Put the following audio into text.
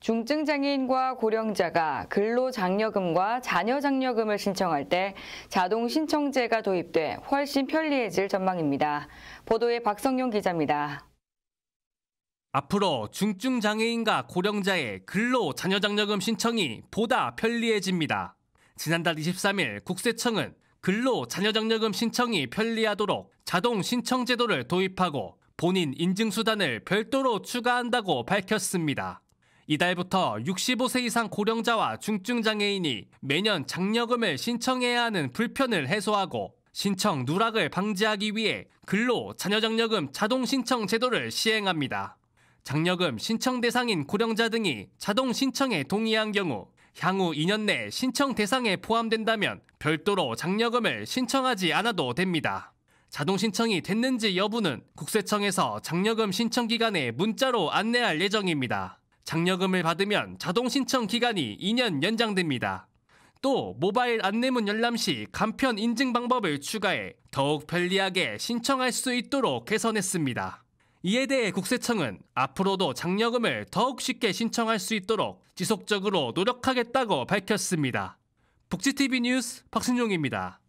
중증 장애인과 고령자가 근로 장려금과 자녀 장려금을 신청할 때 자동 신청제가 도입돼 훨씬 편리해질 전망입니다. 보도에 박성용 기자입니다. 앞으로 중증 장애인과 고령자의 근로 자녀 장려금 신청이 보다 편리해집니다. 지난달 23일 국세청은 근로 자녀 장려금 신청이 편리하도록 자동 신청 제도를 도입하고 본인 인증 수단을 별도로 추가한다고 밝혔습니다. 이달부터 65세 이상 고령자와 중증장애인이 매년 장려금을 신청해야 하는 불편을 해소하고 신청 누락을 방지하기 위해 근로 자녀장려금 자동 신청 제도를 시행합니다. 장려금 신청 대상인 고령자 등이 자동 신청에 동의한 경우 향후 2년 내 신청 대상에 포함된다면 별도로 장려금을 신청하지 않아도 됩니다. 자동 신청이 됐는지 여부는 국세청에서 장려금 신청 기간에 문자로 안내할 예정입니다. 장려금을 받으면 자동 신청 기간이 2년 연장됩니다. 또 모바일 안내문 열람 시 간편 인증 방법을 추가해 더욱 편리하게 신청할 수 있도록 개선했습니다. 이에 대해 국세청은 앞으로도 장려금을 더욱 쉽게 신청할 수 있도록 지속적으로 노력하겠다고 밝혔습니다. 복지 t v 뉴스 박신용입니다.